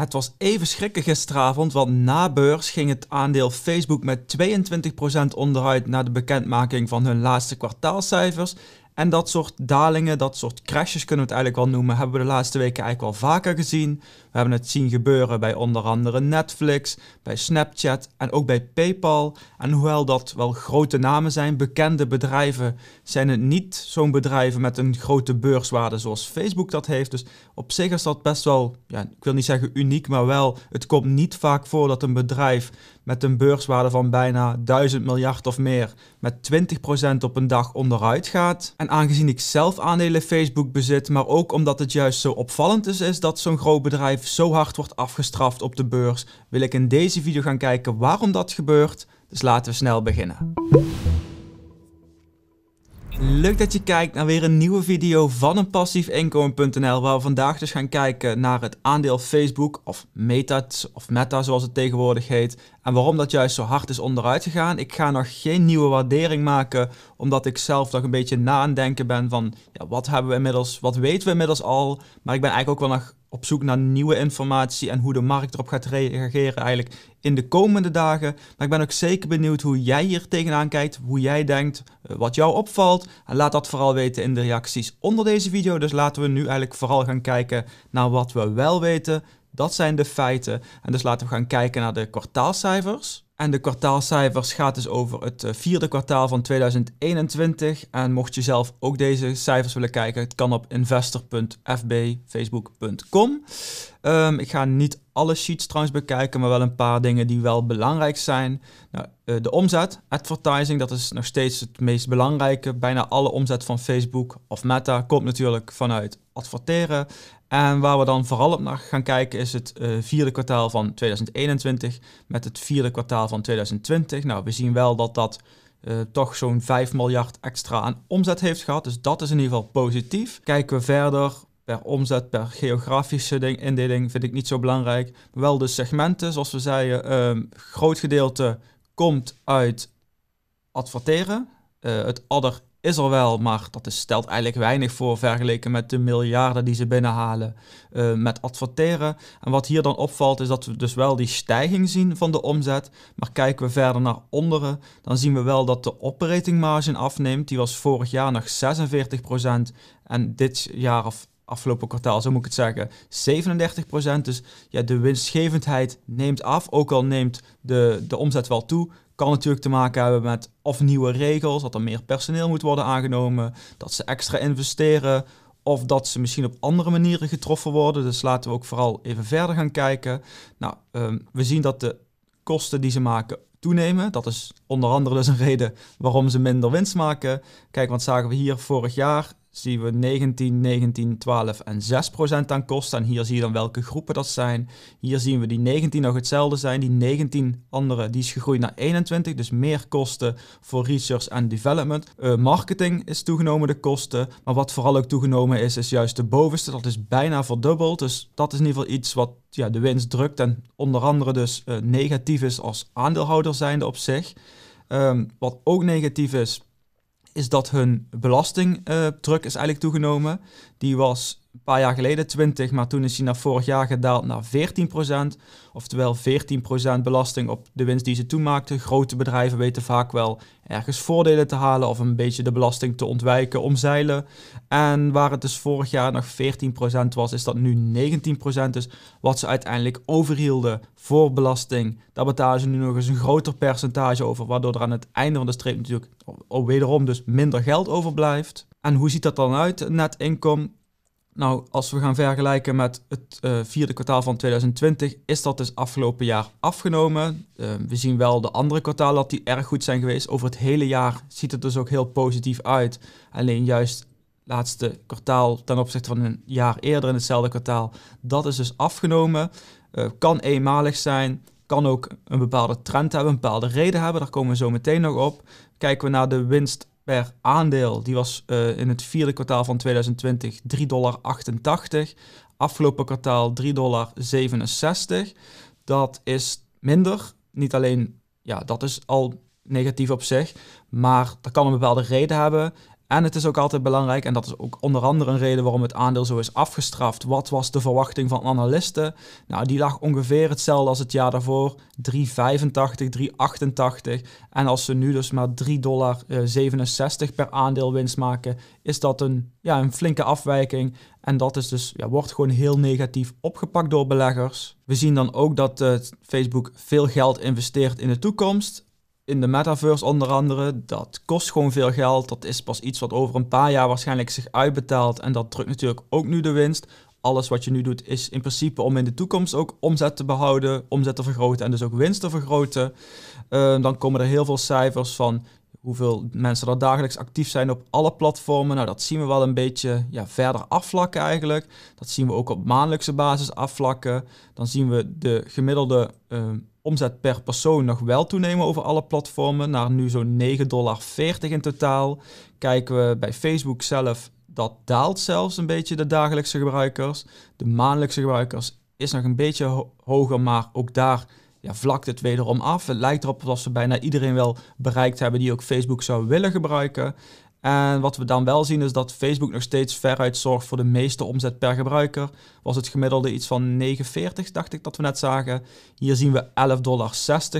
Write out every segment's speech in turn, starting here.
Het was even schrikken gisteravond, want na beurs ging het aandeel Facebook met 22% onderuit na de bekendmaking van hun laatste kwartaalcijfers. En dat soort dalingen, dat soort crashes kunnen we het eigenlijk wel noemen, hebben we de laatste weken eigenlijk wel vaker gezien. We hebben het zien gebeuren bij onder andere Netflix, bij Snapchat en ook bij PayPal. En hoewel dat wel grote namen zijn, bekende bedrijven, zijn het niet zo'n bedrijven met een grote beurswaarde zoals Facebook dat heeft. Dus op zich is dat best wel, ja, ik wil niet zeggen uniek, maar wel, het komt niet vaak voor dat een bedrijf met een beurswaarde van bijna 1000 miljard of meer met 20% op een dag onderuit gaat. En aangezien ik zelf aandelen Facebook bezit, maar ook omdat het juist zo opvallend is dat zo'n groot bedrijf zo hard wordt afgestraft op de beurs, wil ik in deze video gaan kijken waarom dat gebeurt. Dus laten we snel beginnen. Leuk dat je kijkt naar weer een nieuwe video van een passiefinkomen.nl waar we vandaag dus gaan kijken naar het aandeel Facebook of Meta of Meta zoals het tegenwoordig heet en waarom dat juist zo hard is onderuit gegaan. Ik ga nog geen nieuwe waardering maken, omdat ik zelf nog een beetje na aan denken ben van ja, wat hebben we inmiddels, wat weten we inmiddels al. Maar ik ben eigenlijk ook wel nog op zoek naar nieuwe informatie en hoe de markt erop gaat reageren eigenlijk in de komende dagen. Maar ik ben ook zeker benieuwd hoe jij hier tegenaan kijkt, hoe jij denkt, eh, wat jou opvalt. En laat dat vooral weten in de reacties onder deze video. Dus laten we nu eigenlijk vooral gaan kijken naar wat we wel weten, dat zijn de feiten. En dus laten we gaan kijken naar de kwartaalcijfers. En de kwartaalcijfers gaat dus over het eh, vierde kwartaal van 2021. En mocht je zelf ook deze cijfers willen kijken, het kan op investor.fbfacebook.com. Ehm, ik ga niet alle sheets trouwens bekijken, maar wel een paar dingen die wel belangrijk zijn. Nou, eh, de omzet, advertising, dat is nog steeds het meest belangrijke. Bijna alle omzet van Facebook of Meta komt natuurlijk vanuit adverteren. En waar we dan vooral op naar gaan kijken is het eh, vierde kwartaal van 2021 met het vierde kwartaal van 2020. Nou, we zien wel dat dat eh, toch zo'n 5 miljard extra aan omzet heeft gehad. Dus dat is in ieder geval positief. Kijken we verder per omzet, per geografische indeling vind ik niet zo belangrijk. wel de segmenten, zoals we zeiden, um, groot gedeelte komt uit adverteren. Uh, het adder is er wel, maar dat is, stelt eigenlijk weinig voor vergeleken met de miljarden die ze binnenhalen eh, met adverteren. En wat hier dan opvalt is dat we dus wel die stijging zien van de omzet, maar kijken we verder naar onderen, dan zien we wel dat de operating margin afneemt. Die was vorig jaar nog 46% en dit jaar of afgelopen kwartaal, zo moet ik het zeggen, 37%. Dus ja, de winstgevendheid neemt af, ook al neemt de, de omzet wel toe, kan natuurlijk te maken hebben met of nieuwe regels, dat er meer personeel moet worden aangenomen, dat ze extra investeren of dat ze misschien op andere manieren getroffen worden. Dus laten we ook vooral even verder gaan kijken. Nou, ehm, we zien dat de kosten die ze maken toenemen. Dat is onder andere dus een reden waarom ze minder winst maken. Kijk, wat zagen we hier vorig jaar zien we 19, 19, 12 en 6 procent aan kosten. En hier zie je dan welke groepen dat zijn. Hier zien we die 19 nog hetzelfde zijn. Die 19 andere, die is gegroeid naar 21, dus meer kosten voor research en development. Eh, marketing is toegenomen, de kosten. Maar wat vooral ook toegenomen is, is juist de bovenste. Dat is bijna verdubbeld. Dus dat is in ieder geval iets wat ja, de winst drukt. En onder andere dus eh, negatief is als aandeelhouder zijnde op zich. Ehm, wat ook negatief is, is dat hun belastingdruk eh, is eigenlijk toegenomen. Die was een paar jaar geleden 20, maar toen is hij naar vorig jaar gedaald naar 14%. Oftewel 14% belasting op de winst die ze toen maakten. Grote bedrijven weten vaak wel ergens voordelen te halen of een beetje de belasting te ontwijken, omzeilen. En waar het dus vorig jaar nog 14% was, is dat nu 19%. Dus wat ze uiteindelijk overhielden voor belasting, daar betalen ze nu nog eens een groter percentage over. Waardoor er aan het einde van de streep natuurlijk wederom dus minder geld overblijft. En hoe ziet dat dan uit, net inkomen? Nou, als we gaan vergelijken met het eh, vierde kwartaal van 2020, is dat dus afgelopen jaar afgenomen. Eh, we zien wel de andere kwartalen dat die erg goed zijn geweest. Over het hele jaar ziet het dus ook heel positief uit. Alleen juist laatste kwartaal ten opzichte van een jaar eerder in hetzelfde kwartaal, dat is dus afgenomen. Eh, kan eenmalig zijn, kan ook een bepaalde trend hebben, een bepaalde reden hebben. Daar komen we zo meteen nog op. Kijken we naar de winst per aandeel, die was eh, in het vierde kwartaal van 2020 3,88 dollar. Afgelopen kwartaal 3,67 Dat is minder. Niet alleen, ja, dat is al negatief op zich. Maar dat kan een bepaalde reden hebben. En het is ook altijd belangrijk, en dat is ook onder andere een reden waarom het aandeel zo is afgestraft. Wat was de verwachting van analisten? Nou, die lag ongeveer hetzelfde als het jaar daarvoor: 3,85, 3,88. En als ze nu dus maar 3,67 dollar eh, per aandeel winst maken, is dat een, ja, een flinke afwijking. En dat is dus, ja, wordt gewoon heel negatief opgepakt door beleggers. We zien dan ook dat eh, Facebook veel geld investeert in de toekomst in de metaverse onder andere. Dat kost gewoon veel geld. Dat is pas iets wat over een paar jaar waarschijnlijk zich uitbetaalt. En dat drukt natuurlijk ook nu de winst. Alles wat je nu doet is in principe om in de toekomst ook omzet te behouden, omzet te vergroten en dus ook winst te vergroten. Ehm, dan komen er heel veel cijfers van hoeveel mensen er dagelijks actief zijn op alle platformen. Nou, dat zien we wel een beetje ja, verder afvlakken eigenlijk. Dat zien we ook op maandelijkse basis afvlakken. Dan zien we de gemiddelde ehm, omzet per persoon nog wel toenemen over alle platformen, naar nu zo'n 9,40 dollar in totaal. Kijken we bij Facebook zelf, dat daalt zelfs een beetje de dagelijkse gebruikers. De maandelijkse gebruikers is nog een beetje hoger, maar ook daar ja, vlakt het wederom af. Het lijkt erop dat ze bijna iedereen wel bereikt hebben die ook Facebook zou willen gebruiken. En wat we dan wel zien is dat Facebook nog steeds veruit zorgt voor de meeste omzet per gebruiker. Was het gemiddelde iets van 49, dacht ik dat we net zagen. Hier zien we 11,60 dollar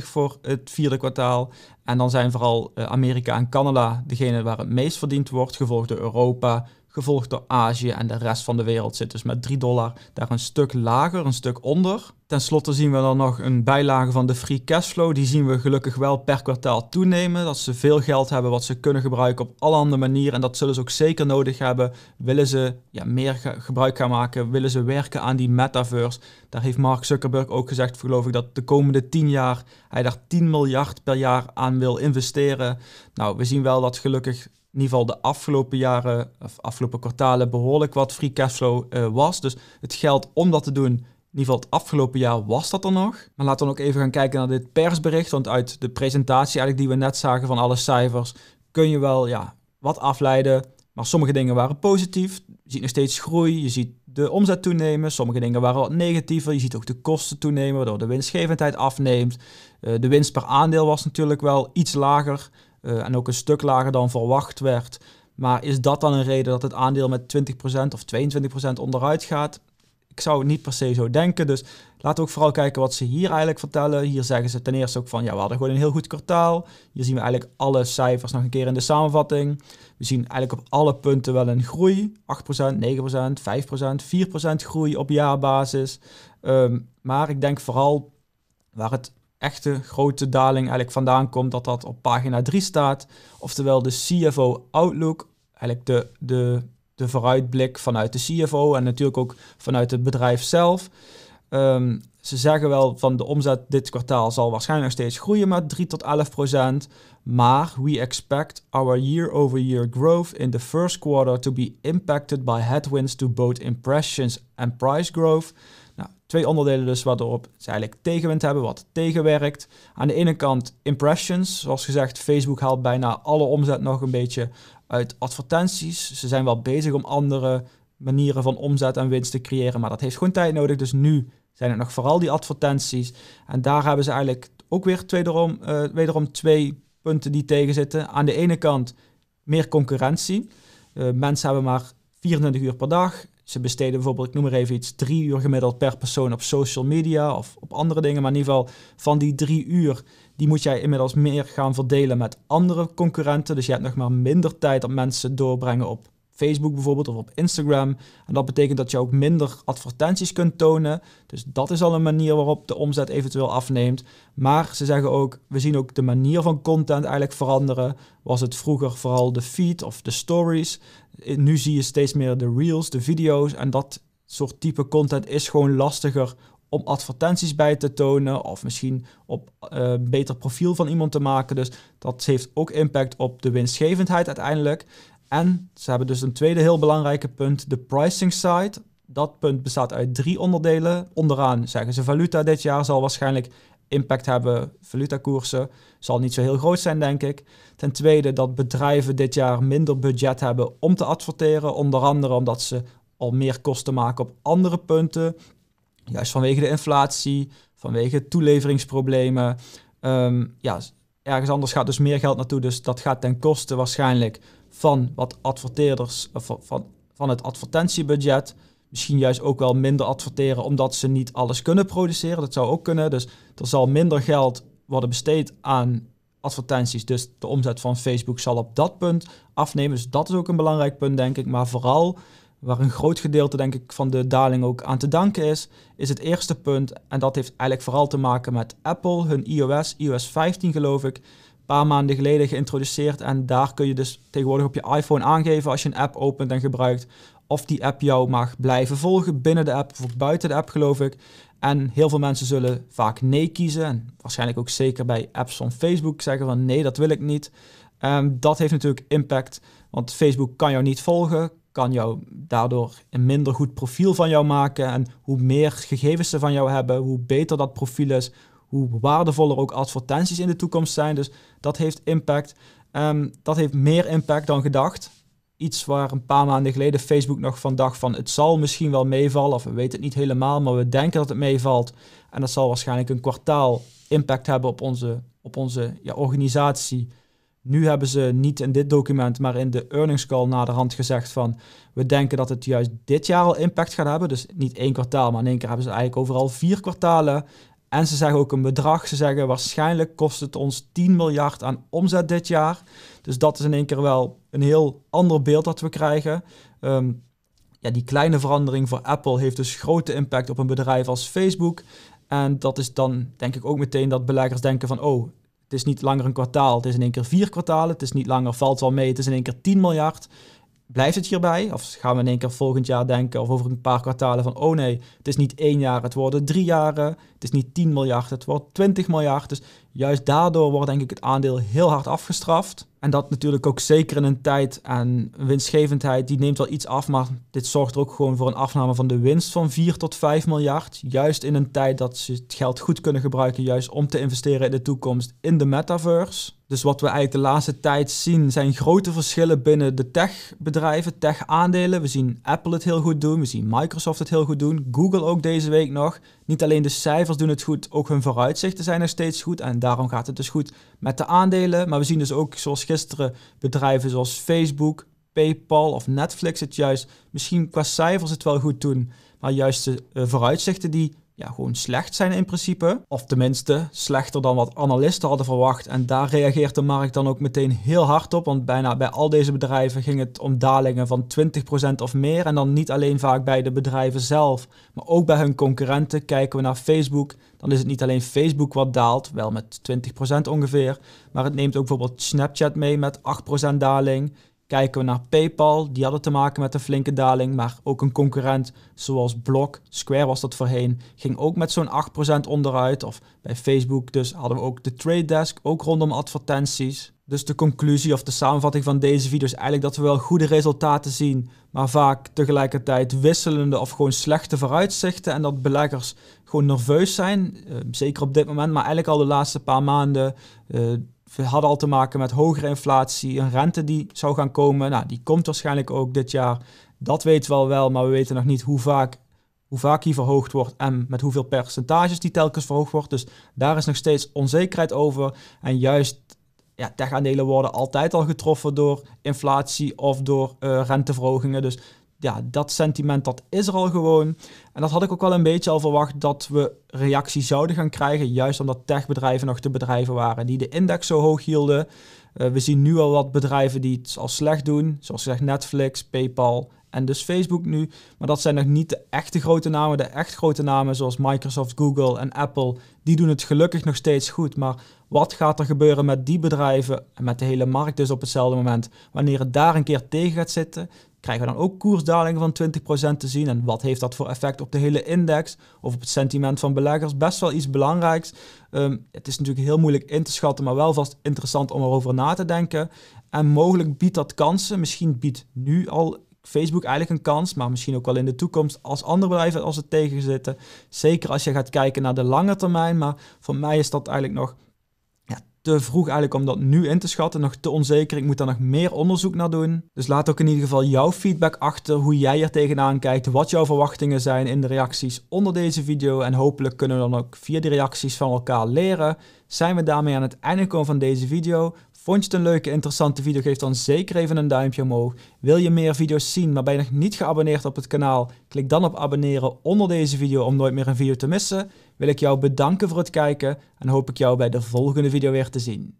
voor het vierde kwartaal. En dan zijn vooral eh, Amerika en Canada degene waar het meest verdiend wordt, gevolgd door Europa, gevolgd door Azië en de rest van de wereld zit dus met 3 dollar daar een stuk lager, een stuk onder. Ten slotte zien we dan nog een bijlage van de free cashflow. Die zien we gelukkig wel per kwartaal toenemen. Dat ze veel geld hebben wat ze kunnen gebruiken op andere manieren. En dat zullen ze ook zeker nodig hebben. Willen ze ja, meer gebruik gaan maken? Willen ze werken aan die metaverse? Daar heeft Mark Zuckerberg ook gezegd, geloof ik, dat de komende 10 jaar hij daar 10 miljard per jaar aan wil investeren. Nou, we zien wel dat gelukkig in ieder geval de afgelopen jaren, of afgelopen kwartalen, behoorlijk wat free cashflow eh, was. Dus het geld om dat te doen in ieder geval het afgelopen jaar was dat er nog. Maar laten we dan ook even gaan kijken naar dit persbericht. Want uit de presentatie eigenlijk die we net zagen van alle cijfers kun je wel ja, wat afleiden. Maar sommige dingen waren positief. Je ziet nog steeds groei. Je ziet de omzet toenemen. Sommige dingen waren wat negatiever. Je ziet ook de kosten toenemen, waardoor de winstgevendheid afneemt. Eh, de winst per aandeel was natuurlijk wel iets lager eh, en ook een stuk lager dan verwacht werd. Maar is dat dan een reden dat het aandeel met 20% of 22% onderuit gaat? Ik zou het niet per se zo denken. Dus laten we ook vooral kijken wat ze hier eigenlijk vertellen. Hier zeggen ze ten eerste ook van ja, we hadden gewoon een heel goed kwartaal. Hier zien we eigenlijk alle cijfers nog een keer in de samenvatting. We zien eigenlijk op alle punten wel een groei. 8%, 9%, 5%, 4% groei op jaarbasis. Ehm, maar ik denk vooral waar het echte grote daling eigenlijk vandaan komt, dat dat op pagina 3 staat. Oftewel de CFO Outlook, eigenlijk de, de, de vooruitblik vanuit de CFO en natuurlijk ook vanuit het bedrijf zelf. Ehm, ze zeggen wel van de omzet dit kwartaal zal waarschijnlijk nog steeds groeien met 3 tot 11 procent. Maar we expect our year over -year growth in the first quarter to be impacted by headwinds to both impressions and price growth. Nou, twee onderdelen dus waarop ze eigenlijk tegenwind hebben, wat tegenwerkt. Aan de ene kant impressions. Zoals gezegd, Facebook haalt bijna alle omzet nog een beetje uit advertenties. Ze zijn wel bezig om andere manieren van omzet en winst te creëren, maar dat heeft gewoon tijd nodig. Dus nu zijn het nog vooral die advertenties. En daar hebben ze eigenlijk ook weer wederom eh, wederom twee punten die tegenzitten. Aan de ene kant meer concurrentie. Eh, mensen hebben maar 24 uur per dag. Ze besteden bijvoorbeeld, ik noem maar even iets, drie uur gemiddeld per persoon op social media of op andere dingen. Maar in ieder geval van die drie uur, die moet jij inmiddels meer gaan verdelen met andere concurrenten. Dus je hebt nog maar minder tijd dat mensen doorbrengen op Facebook bijvoorbeeld of op Instagram. En dat betekent dat je ook minder advertenties kunt tonen. Dus dat is al een manier waarop de omzet eventueel afneemt. Maar ze zeggen ook, we zien ook de manier van content eigenlijk veranderen. Was het vroeger vooral de feed of de stories? Eh, nu zie je steeds meer de reels, de video's en dat soort type content is gewoon lastiger om advertenties bij te tonen of misschien op uh, beter profiel van iemand te maken. Dus dat heeft ook impact op de winstgevendheid uiteindelijk. En ze hebben dus een tweede heel belangrijke punt, de pricing side. Dat punt bestaat uit drie onderdelen. Onderaan zeggen ze valuta dit jaar zal waarschijnlijk impact hebben. Valutakoersen zal niet zo heel groot zijn, denk ik. Ten tweede dat bedrijven dit jaar minder budget hebben om te adverteren. Onder andere omdat ze al meer kosten maken op andere punten. Juist vanwege de inflatie, vanwege toeleveringsproblemen. Ehm, ja, ergens anders gaat dus meer geld naartoe. Dus dat gaat ten koste waarschijnlijk van wat adverteerders, eh, van, van het advertentiebudget misschien juist ook wel minder adverteren omdat ze niet alles kunnen produceren. Dat zou ook kunnen. Dus er zal minder geld worden besteed aan advertenties. Dus de omzet van Facebook zal op dat punt afnemen. Dus dat is ook een belangrijk punt, denk ik. Maar vooral waar een groot gedeelte denk ik, van de daling ook aan te danken is, is het eerste punt. En dat heeft eigenlijk vooral te maken met Apple, hun iOS, iOS 15 geloof ik, een paar maanden geleden geïntroduceerd. En daar kun je dus tegenwoordig op je iPhone aangeven als je een app opent en gebruikt of die app jou mag blijven volgen binnen de app of buiten de app geloof ik. En heel veel mensen zullen vaak nee kiezen. En waarschijnlijk ook zeker bij apps van Facebook zeggen van nee, dat wil ik niet. Ehm, dat heeft natuurlijk impact, want Facebook kan jou niet volgen, kan jou daardoor een minder goed profiel van jou maken. En hoe meer gegevens ze van jou hebben, hoe beter dat profiel is, hoe waardevoller ook advertenties in de toekomst zijn. Dus dat heeft impact. Ehm, dat heeft meer impact dan gedacht iets waar een paar maanden geleden Facebook nog van dacht van het zal misschien wel meevallen of we weten het niet helemaal, maar we denken dat het meevalt. En dat zal waarschijnlijk een kwartaal impact hebben op onze, op onze ja, organisatie. Nu hebben ze niet in dit document, maar in de earnings call naderhand gezegd van we denken dat het juist dit jaar al impact gaat hebben. Dus niet één kwartaal, maar in één keer hebben ze eigenlijk overal vier kwartalen en ze zeggen ook een bedrag. Ze zeggen waarschijnlijk kost het ons 10 miljard aan omzet dit jaar. Dus dat is in één keer wel een heel ander beeld dat we krijgen. Ehm, ja, die kleine verandering voor Apple heeft dus grote impact op een bedrijf als Facebook. En dat is dan denk ik ook meteen dat beleggers denken van oh, het is niet langer een kwartaal, het is in één keer vier kwartalen, het is niet langer valt wel mee, het is in één keer 10 miljard blijft het hierbij? Of gaan we in één keer volgend jaar denken of over een paar kwartalen van, oh nee, het is niet één jaar, het worden drie jaren, het is niet 10 miljard, het wordt 20 miljard. Dus Juist daardoor wordt denk ik het aandeel heel hard afgestraft. En dat natuurlijk ook zeker in een tijd en winstgevendheid, die neemt wel iets af, maar dit zorgt er ook gewoon voor een afname van de winst van 4 tot 5 miljard. Juist in een tijd dat ze het geld goed kunnen gebruiken, juist om te investeren in de toekomst in de metaverse. Dus wat we eigenlijk de laatste tijd zien zijn grote verschillen binnen de techbedrijven, tech-aandelen. We zien Apple het heel goed doen, we zien Microsoft het heel goed doen, Google ook deze week nog. Niet alleen de cijfers doen het goed, ook hun vooruitzichten zijn er steeds goed. En daarom gaat het dus goed met de aandelen. Maar we zien dus ook, zoals gisteren, bedrijven zoals Facebook, PayPal of Netflix het juist misschien qua cijfers het wel goed doen. Maar juist de eh, vooruitzichten die ja, gewoon slecht zijn in principe. Of tenminste, slechter dan wat analisten hadden verwacht. En daar reageert de markt dan ook meteen heel hard op. Want bijna bij al deze bedrijven ging het om dalingen van 20% of meer. En dan niet alleen vaak bij de bedrijven zelf, maar ook bij hun concurrenten. Kijken we naar Facebook, dan is het niet alleen Facebook wat daalt, wel met 20% ongeveer. Maar het neemt ook bijvoorbeeld Snapchat mee met 8% daling. Kijken we naar PayPal, die hadden te maken met een flinke daling, maar ook een concurrent zoals Block, Square was dat voorheen, ging ook met zo'n 8% onderuit. Of bij Facebook dus hadden we ook de Trade Desk, ook rondom advertenties. Dus de conclusie of de samenvatting van deze video is eigenlijk dat we wel goede resultaten zien, maar vaak tegelijkertijd wisselende of gewoon slechte vooruitzichten. En dat beleggers gewoon nerveus zijn, eh, zeker op dit moment, maar eigenlijk al de laatste paar maanden. Eh, we hadden al te maken met hogere inflatie, een rente die zou gaan komen. Nou, die komt waarschijnlijk ook dit jaar. Dat weten we al wel, maar we weten nog niet hoe vaak, hoe vaak die verhoogd wordt en met hoeveel percentages die telkens verhoogd wordt. Dus daar is nog steeds onzekerheid over. En juist ja, tech worden altijd al getroffen door inflatie of door eh, renteverhogingen. Dus ja, dat sentiment dat is er al gewoon. En dat had ik ook wel een beetje al verwacht dat we reactie zouden gaan krijgen. Juist omdat techbedrijven nog de bedrijven waren die de index zo hoog hielden. Eh, we zien nu al wat bedrijven die het al slecht doen. Zoals gezegd Netflix, PayPal en dus Facebook nu. Maar dat zijn nog niet de echte grote namen. De echt grote namen zoals Microsoft, Google en Apple. Die doen het gelukkig nog steeds goed. Maar wat gaat er gebeuren met die bedrijven en met de hele markt dus op hetzelfde moment? Wanneer het daar een keer tegen gaat zitten, krijgen we dan ook koersdalingen van 20% te zien. En wat heeft dat voor effect op de hele index of op het sentiment van beleggers? Best wel iets belangrijks. Ehm, het is natuurlijk heel moeilijk in te schatten, maar wel vast interessant om erover na te denken. En mogelijk biedt dat kansen. Misschien biedt nu al Facebook eigenlijk een kans, maar misschien ook wel in de toekomst als andere bedrijven als het tegen zitten. Zeker als je gaat kijken naar de lange termijn, maar voor mij is dat eigenlijk nog te vroeg eigenlijk om dat nu in te schatten. Nog te onzeker. Ik moet daar nog meer onderzoek naar doen. Dus laat ook in ieder geval jouw feedback achter. Hoe jij er tegenaan kijkt. Wat jouw verwachtingen zijn in de reacties onder deze video. En hopelijk kunnen we dan ook via die reacties van elkaar leren. Zijn we daarmee aan het einde komen van deze video. Vond je het een leuke, interessante video? Geef dan zeker even een duimpje omhoog. Wil je meer video's zien, maar ben je nog niet geabonneerd op het kanaal? Klik dan op abonneren onder deze video om nooit meer een video te missen wil ik jou bedanken voor het kijken en hoop ik jou bij de volgende video weer te zien.